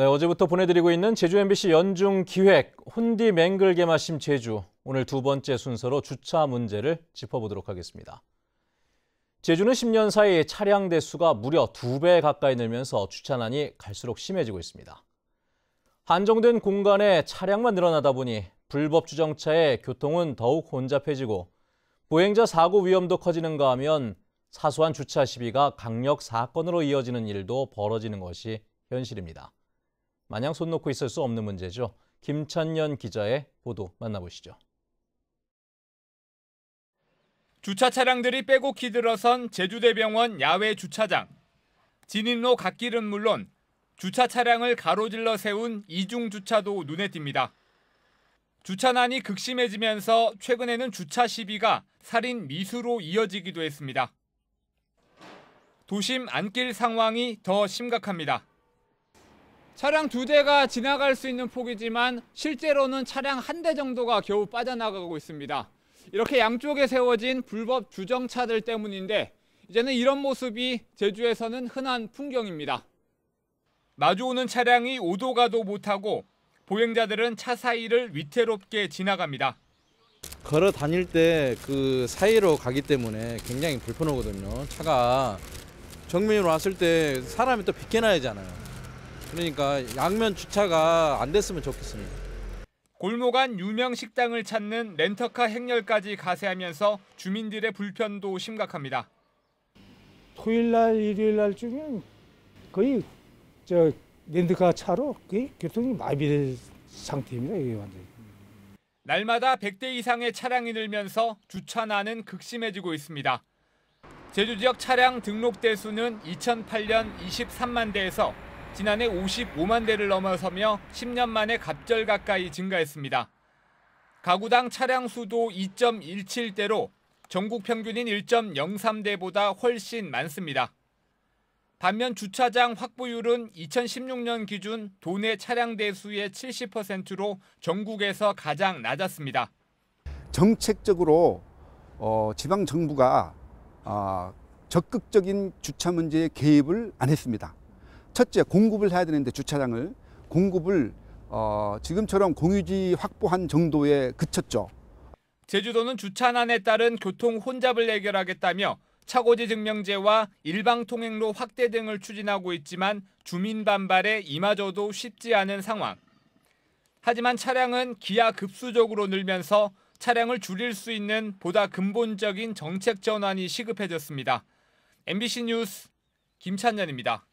네, 어제부터 보내드리고 있는 제주 MBC 연중 기획 혼디 맹글게 마심 제주 오늘 두 번째 순서로 주차 문제를 짚어보도록 하겠습니다. 제주는 10년 사이 차량 대수가 무려 두 배 가까이 늘면서 주차난이 갈수록 심해지고 있습니다. 한정된 공간에 차량만 늘어나다 보니 불법 주정차에 교통은 더욱 혼잡해지고 보행자 사고 위험도 커지는가 하면 사소한 주차 시비가 강력 사건으로 이어지는 일도 벌어지는 것이 현실입니다. 마냥 손 놓고 있을 수 없는 문제죠. 김찬년 기자의 보도 만나보시죠. 주차 차량들이 빼곡히 들어선 제주대병원 야외 주차장. 진입로 갓길은 물론 주차 차량을 가로질러 세운 이중 주차도 눈에 띕니다. 주차난이 극심해지면서 최근에는 주차 시비가 살인 미수로 이어지기도 했습니다. 도심 안길 상황이 더 심각합니다. 차량 두 대가 지나갈 수 있는 폭이지만 실제로는 차량 한 대 정도가 겨우 빠져나가고 있습니다. 이렇게 양쪽에 세워진 불법 주정차들 때문인데 이제는 이런 모습이 제주에서는 흔한 풍경입니다. 마주오는 차량이 오도 가도 못하고 보행자들은 차 사이를 위태롭게 지나갑니다. 걸어 다닐 때 그 사이로 가기 때문에 굉장히 불편하거든요. 차가 정면으로 왔을 때 사람이 또 비켜놔야 하잖아요. 그러니까 양면 주차가 안 됐으면 좋겠습니다. 골목 안 유명 식당을 찾는 렌터카 행렬까지 가세하면서 주민들의 불편도 심각합니다. 토요일 날, 일요일 날쯤은 거의 저 렌터카 차로 거의 교통이 마비될 상태입니다. 이게 완전히. 날마다 100대 이상의 차량이 늘면서 주차난은 극심해지고 있습니다. 제주 지역 차량 등록 대수는 2008년 23만 대에서 지난해 55만 대를 넘어서며 10년 만에 갑절 가까이 증가했습니다. 가구당 차량 수도 2.17대로 전국 평균인 1.03대보다 훨씬 많습니다. 반면 주차장 확보율은 2016년 기준 도내 차량 대수의 70%로 전국에서 가장 낮았습니다. 정책적으로 어, 지방 정부가 어, 적극적인 주차 문제에 개입을 안 했습니다. 첫째 공급을 해야 되는데 주차장을 공급을 어, 지금처럼 공유지 확보한 정도에 그쳤죠. 제주도는 주차난에 따른 교통 혼잡을 해결하겠다며 차고지 증명제와 일방 통행로 확대 등을 추진하고 있지만 주민 반발에 이마저도 쉽지 않은 상황. 하지만 차량은 기하 급수적으로 늘면서 차량을 줄일 수 있는 보다 근본적인 정책 전환이 시급해졌습니다. MBC 뉴스 김찬년입니다.